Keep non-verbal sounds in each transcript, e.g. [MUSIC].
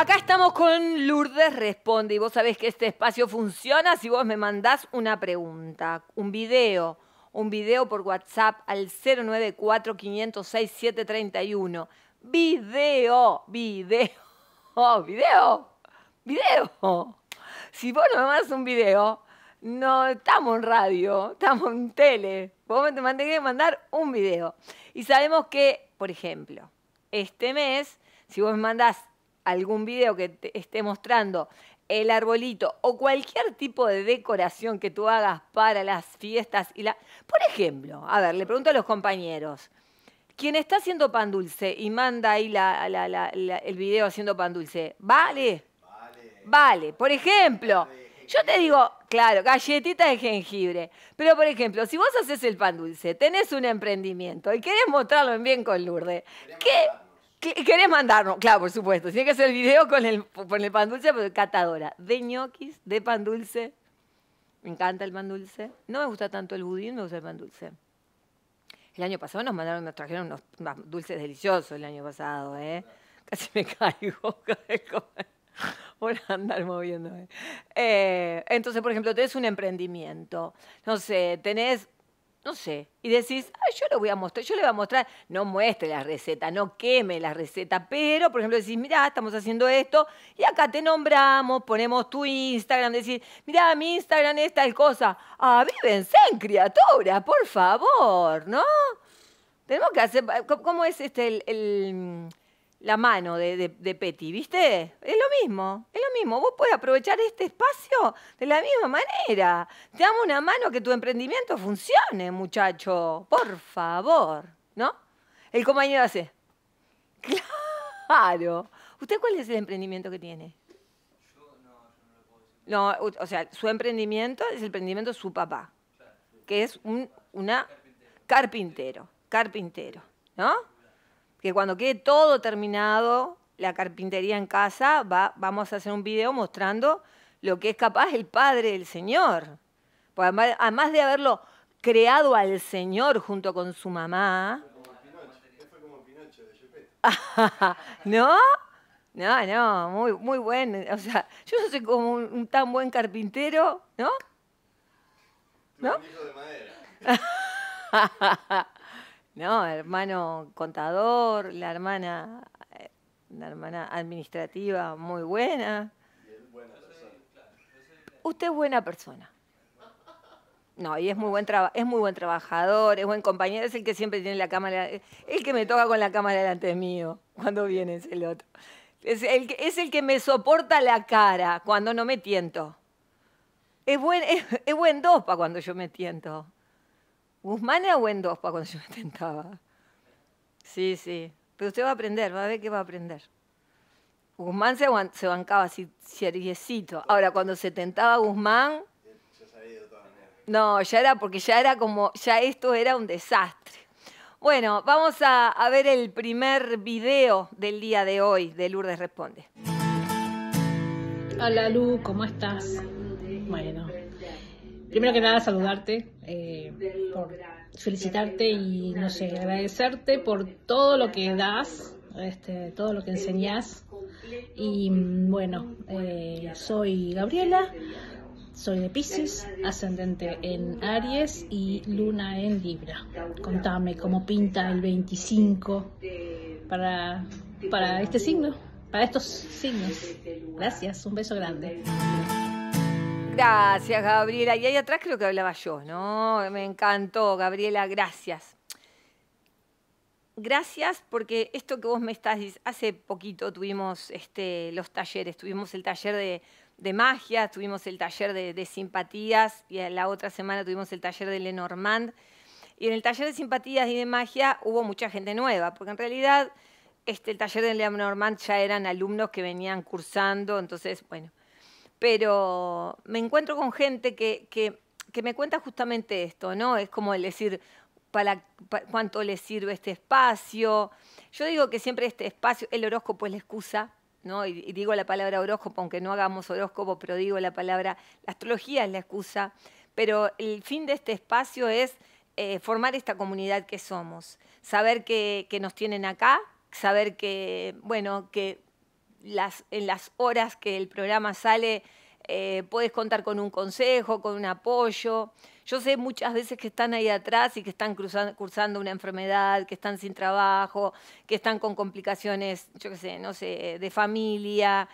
Acá estamos con Lourdes Responde y vos sabés que este espacio funciona si vos me mandás una pregunta, un video, un video por WhatsApp al 094 506 731. Video, video, [LAUGHS] video, video. Si vos no me mandas un video, no estamos en radio, estamos en tele. Vos me tenés que mandar un video. Y sabemos que, por ejemplo, este mes, si vos me mandás algún video que te esté mostrando el arbolito o cualquier tipo de decoración que tú hagas para las fiestas y la por ejemplo a ver le pregunto a los compañeros quien está haciendo pan dulce y manda ahí el video haciendo pan dulce vale vale, vale. por ejemplo Yo te digo, claro, galletita de jengibre. Pero, por ejemplo, si vos haces el pan dulce, tenés un emprendimiento y querés mostrarlo en bien con Lourdes, ¿qué, ¿Querés mandarnos? Claro, por supuesto. Tiene que ser el video con el, el pan dulce, pero catadora. De ñoquis, de pan dulce. Me encanta el pan dulce. No me gusta tanto el budín, me gusta el pan dulce. El año pasado nos mandaron, nos trajeron unos dulces deliciosos el año pasado, ¿eh? Casi me caigo por andar moviéndome. entonces, por ejemplo, tenés un emprendimiento. No sé, tenés no sé, y decís, yo lo voy a mostrar, yo le voy a mostrar, no muestre la receta, no queme la receta, pero, por ejemplo, decís, mirá, estamos haciendo esto, y acá te nombramos, ponemos tu Instagram, decís, mirá, mi Instagram es tal cosa, avívense en criatura, por favor, ¿no? Tenemos que hacer, ¿cómo es este el la mano de, de, ¿viste? Es lo mismo, es lo mismo. Vos podés aprovechar este espacio de la misma manera. Te damos una mano que tu emprendimiento funcione, muchacho. Por favor, ¿no? El compañero hace. Claro. ¿Usted cuál es el emprendimiento que tiene? Yo no, yo no lo puedo decir. No, o sea, su emprendimiento es el emprendimiento de su papá, que es un una carpintero, carpintero, ¿no? que cuando quede todo terminado, la carpintería en casa, va, vamos a hacer un video mostrando lo que es capaz el Padre del Señor. además, de haberlo creado al Señor junto con su mamá. [LAUGHS] ¿No? No, no, muy, muy bueno. O sea, yo no soy como un, tan buen carpintero, ¿no? ¿No? [LAUGHS] ¿no? Hermano contador, la hermana, eh, la hermana administrativa muy buena. Usted es buena persona. No, y es muy buen es muy buen trabajador, es buen compañero, es el que siempre tiene la cámara, el que me toca con la cámara delante mío cuando viene es el otro. Es el, que, es el que me soporta la cara cuando no me tiento. Es buen, [LAUGHS] es, buen cuando yo me tiento. Guzmán era buen dos para cuando yo me tentaba. Sí, sí. Pero usted va a aprender, va a ver qué va a aprender. Guzmán se, se bancaba así, seriecito. Ahora, cuando se tentaba Guzmán. No, ya era porque ya era como, ya esto era un desastre. Bueno, vamos a, a ver el primer video del día de hoy de Lourdes Responde. Hola Lu, ¿cómo estás? Bueno, primero que nada saludarte, eh, por felicitarte y no sé, agradecerte por todo lo que das, este, todo lo que enseñas Y mm, bueno, eh, soy Gabriela, soy de Pisces, ascendente en Aries y luna en Libra. Contame cómo pinta el 25 para, para este signo, para estos signos. Este Gracias, un beso grande. Gracias, Gabriela. Y ahí atrás creo que hablaba yo, ¿no? Me encantó, Gabriela, gracias. Gracias porque esto que vos me estás diciendo, hace poquito tuvimos este, los talleres, tuvimos el taller de, magia, tuvimos el taller de, simpatías y la otra semana tuvimos el taller de Lenormand. Y en el taller de simpatías y de magia hubo mucha gente nueva, porque en realidad este, el taller de Lenormand ya eran alumnos que venían cursando, entonces, bueno, pero me encuentro con gente que, me cuenta justamente esto, ¿no? Es como el decir, para, cuánto le sirve este espacio. Yo digo que siempre este espacio, el horóscopo es la excusa, ¿no? Y, digo la palabra horóscopo, aunque no hagamos horóscopo, pero digo la palabra, la astrología es la excusa, pero el fin de este espacio es eh, formar esta comunidad que somos, saber que, que nos tienen acá, saber que, bueno, que en las horas que el programa sale, eh, puedes contar con un consejo, con un apoyo. Yo sé muchas veces que están ahí atrás y que están cursando una enfermedad, que están sin trabajo, que están con complicaciones, yo qué sé, no sé, de familia,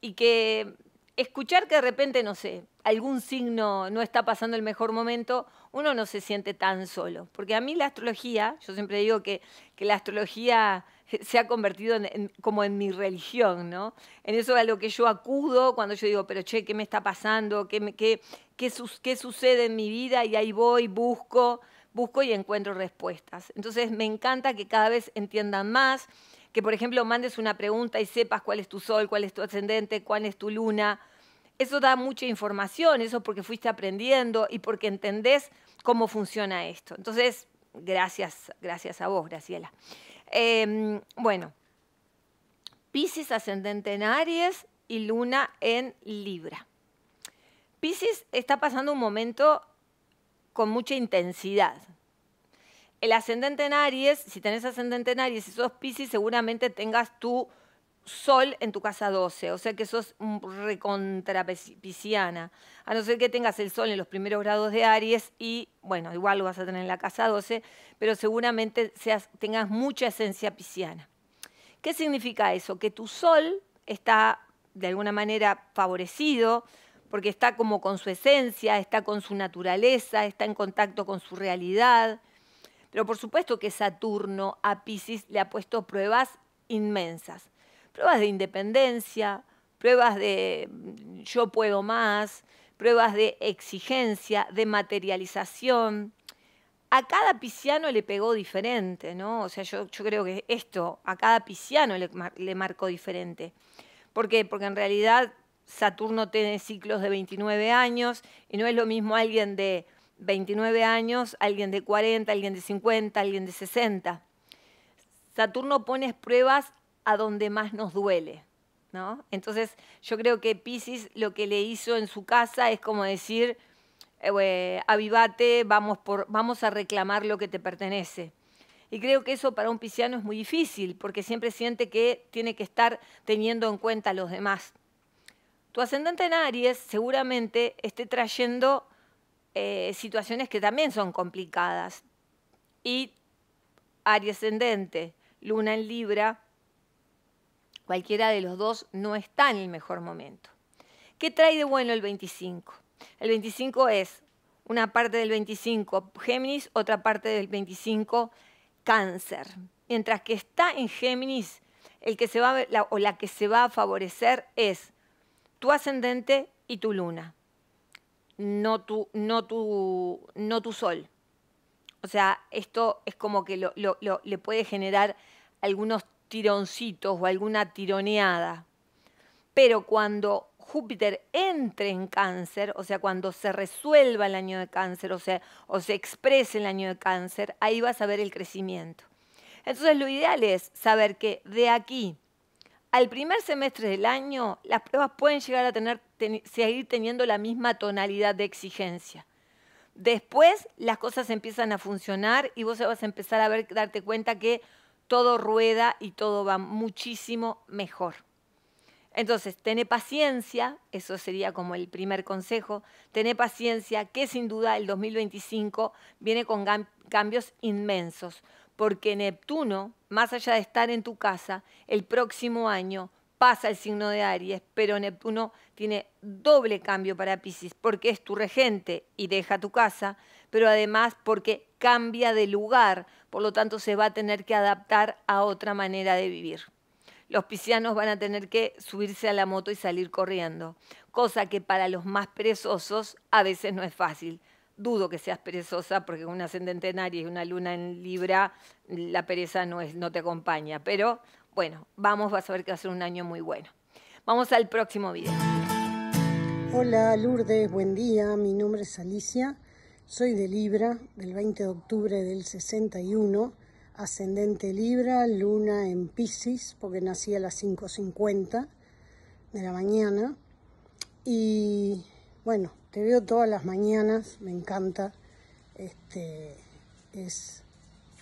y que escuchar que de repente, no sé, algún signo no está pasando el mejor momento, uno no se siente tan solo. Porque a mí la astrología, yo siempre digo que la astrología [LAUGHS] se ha convertido como en mi religión, ¿no? En eso a lo que yo acudo cuando yo digo, pero che, ¿qué me está pasando? ¿Qué, qué, qué, qué sucede en mi vida? Y ahí voy, busco, busco y encuentro respuestas. Entonces me encanta que cada vez entiendan más, que por ejemplo mandes una pregunta y sepas cuál es tu sol, cuál es tu ascendente, cuál es tu luna. Eso da mucha información, eso porque fuiste aprendiendo y porque entendés cómo funciona esto. Entonces, gracias, gracias a vos, Graciela. Em, bueno, Pisces ascendente en Aries y Luna en Libra. Pisces está pasando un momento con mucha intensidad. El ascendente en Aries, si tenés ascendente en Aries y sos Pisces, seguramente tengas tú sol en tu casa 12, o sea que sos recontrapisiana. A no ser que tengas el sol en los primeros grados de Aries y, bueno, igual lo vas a tener en la casa 12, pero seguramente tengas mucha esencia pisciana. ¿Qué significa eso? Que tu sol está de alguna manera favorecido porque está como con su esencia, está con su naturaleza, está en contacto con su realidad. Pero por supuesto que Saturno a Pisces le ha puesto pruebas inmensas pruebas de independencia, pruebas de mm, yo puedo más, pruebas de exigencia, de materialización. A cada pisciano le pegó diferente, ¿no? O sea, yo, creo que esto, a cada pisciano le, marcó diferente. ¿Por qué? Porque en realidad Saturno tiene ciclos de 29 años y no es lo mismo alguien de 29 años, alguien de 40, alguien de 50, alguien de 60. Saturno pone pruebas a donde más nos duele. Entonces yo creo que Pisces lo que le hizo en su casa es como decir, eh, avivate, vamos, por, vamos a reclamar lo que te pertenece. Y creo que eso para un pisciano es muy difícil, porque siempre siente que tiene que estar teniendo en cuenta a los demás. Tu ascendente en Aries seguramente esté trayendo eh, situaciones que también son complicadas. Y Aries ascendente, Luna en Libra, Cualquiera de los dos no está en el mejor momento. ¿Qué trae de bueno el 25? El 25 es una parte del 25 Géminis, otra parte del 25 Cáncer. Mientras que está en Géminis, el que se va la, o la que se va a favorecer es tu ascendente y tu luna, no tu, no tu, no tu sol. O sea, esto es como que le puede generar algunos tironcitos o alguna tironeada. Pero cuando Júpiter entre en cáncer, o sea, cuando se resuelva el año de cáncer, o sea, o se exprese el año de cáncer, ahí vas a ver el crecimiento. Entonces lo ideal es saber que de aquí al primer semestre del año, las pruebas pueden llegar a tener, seguir teniendo la misma tonalidad de exigencia. Después las cosas empiezan a funcionar y vos vas a empezar a ver, darte cuenta que todo rueda y todo va muchísimo mejor. Entonces, tené paciencia, eso sería como el primer consejo, tené paciencia que sin duda el 2025 viene con cambios inmensos, porque Neptuno, más allá de estar en tu casa, el próximo año pasa el signo de Aries, pero Neptuno tiene doble cambio para Pisces, porque es tu regente y deja tu casa, pero además porque cambia de lugar, por lo tanto se va a tener que adaptar a otra manera de vivir. Los piscianos van a tener que subirse a la moto y salir corriendo, cosa que para los más perezosos a veces no es fácil. Dudo que seas perezosa porque con una ascendente y una luna en Libra la pereza no, no te acompaña, pero bueno, vamos, vas a ver que va a ser un año muy bueno. Vamos al próximo video. Hola Lourdes, buen día, mi nombre es Alicia soy de Libra, del 20 de octubre del 61, ascendente Libra, luna en Pisces, porque nací a las 5.50 de la mañana. Y bueno, te veo todas las mañanas, me encanta. Este, es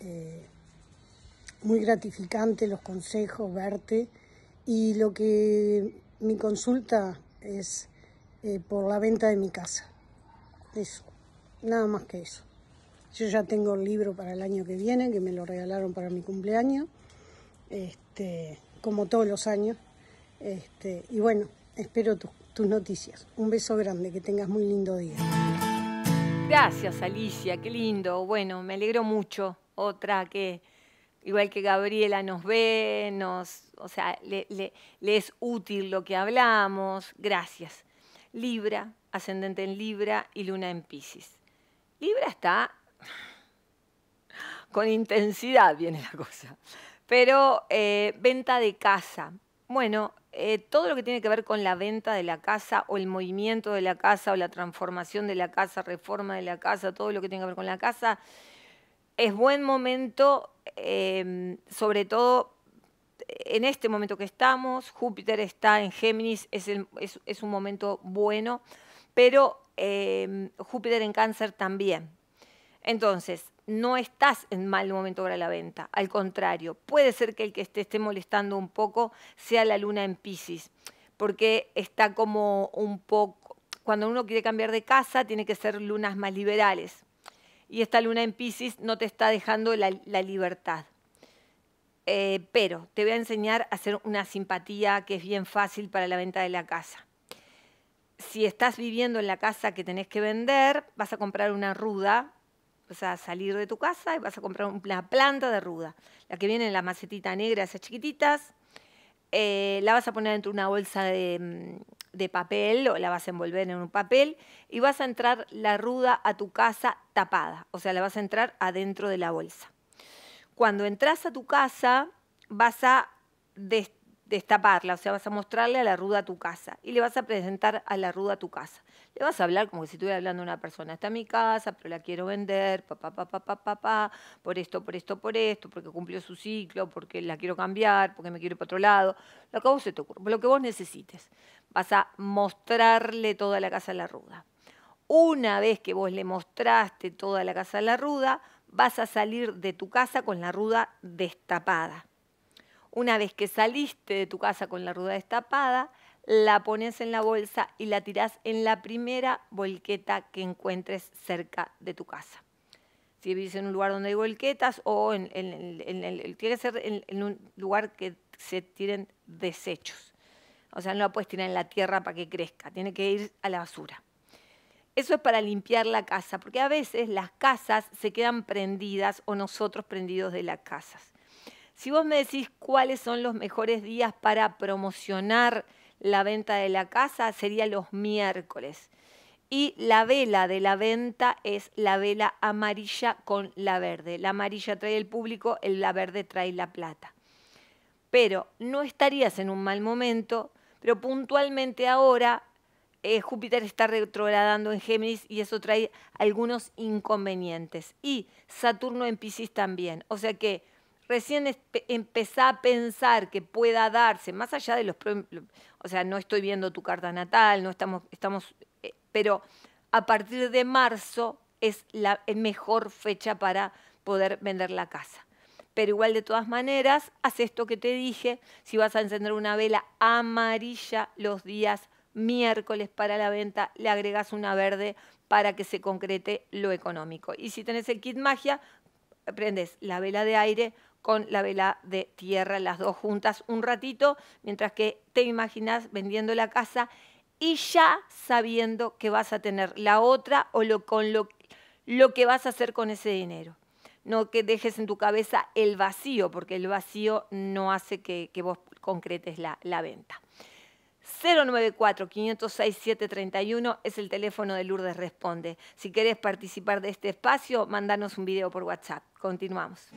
eh, muy gratificante los consejos, verte. Y lo que mi consulta es eh, por la venta de mi casa. Eso nada más que eso. Yo ya tengo el libro para el año que viene, que me lo regalaron para mi cumpleaños, este, como todos los años. Este, y bueno, espero tus, noticias. Un beso grande, que tengas muy lindo día. Gracias, Alicia, qué lindo. Bueno, me alegro mucho. Otra que, igual que Gabriela, nos ve, nos, o sea, le, le es útil lo que hablamos. Gracias. Libra, ascendente en Libra y luna en Pisces. Libra está con intensidad, viene la cosa. Pero eh, venta de casa. Bueno, eh, todo lo que tiene que ver con la venta de la casa o el movimiento de la casa o la transformación de la casa, reforma de la casa, todo lo que tiene que ver con la casa, es buen momento, em, sobre todo en este momento que estamos, Júpiter está en Géminis, es un momento bueno pero em, Júpiter en cáncer también. Entonces, no estás en mal momento para la venta, al contrario, puede ser que el que te esté molestando un poco sea la luna en Pisces, porque está como un poco, cuando uno quiere cambiar de casa, tiene que ser lunas más liberales. Y esta luna en Pisces no te está dejando la, libertad. Eh, pero te voy a enseñar a hacer una simpatía que es bien fácil para la venta de la casa si estás viviendo en la casa que tenés que vender, vas a comprar una ruda, vas a salir de tu casa y vas a comprar una planta de ruda, la que viene en la macetita negra, esas chiquititas, eh, la vas a poner dentro de una bolsa mm, de, papel o la vas a envolver en un papel y vas a entrar la ruda a tu casa tapada, o sea, la vas a entrar adentro de la bolsa. Cuando entras a tu casa, vas a destaparla, o sea, vas a mostrarle a la ruda a tu casa y le vas a presentar a la ruda a tu casa. Le vas a hablar como si estuviera hablando a una persona, está en mi casa, pero la quiero vender, papá, papá, papá, papá, por esto, por esto, por esto, porque cumplió su ciclo, porque la quiero cambiar, porque me quiero ir para otro lado, lo que vos se te ocurre, lo que vos necesites. Vas a mostrarle toda la casa a la ruda. Una vez que vos le mostraste toda la casa a la ruda, vas a salir de tu casa con la ruda destapada una vez que saliste de tu casa con la rueda destapada, la pones en la bolsa y la tirás en la primera volqueta que encuentres cerca de tu casa. Si vivís en un lugar donde hay volquetas o en, en, tiene que ser en, un lugar que se tiren desechos. O sea, no la puedes tirar en la tierra para que crezca, tiene que ir a la basura. Eso es para limpiar la casa, porque a veces las casas se quedan prendidas o nosotros prendidos de las casas. Si vos me decís cuáles son los mejores días para promocionar la venta de la casa, sería los miércoles. Y la vela de la venta es la vela amarilla con la verde. La amarilla trae el público, la verde trae la plata. Pero no estarías en un mal momento, pero puntualmente ahora eh, Júpiter está retrogradando en Géminis y eso trae algunos inconvenientes. Y Saturno en Piscis también. O sea que recién empezá a pensar que pueda darse, más allá de los... O sea, no estoy viendo tu carta natal, no estamos... estamos eh, pero a partir de marzo es la mejor fecha para poder vender la casa. Pero igual de todas maneras, haz esto que te dije, si vas a encender una vela amarilla los días miércoles para la venta, le agregas una verde para que se concrete lo económico. Y si tenés el kit magia, prendes la vela de aire con la vela de tierra, las dos juntas un ratito, mientras que te imaginas vendiendo la casa y ya sabiendo que vas a tener la otra o lo, con lo, que vas a hacer con ese dinero. No que dejes en tu cabeza el vacío, porque el vacío no hace que, vos concretes la, la venta. 094-506-731 es el teléfono de Lourdes Responde. Si quieres participar de este espacio, mandanos un video por WhatsApp. Continuamos.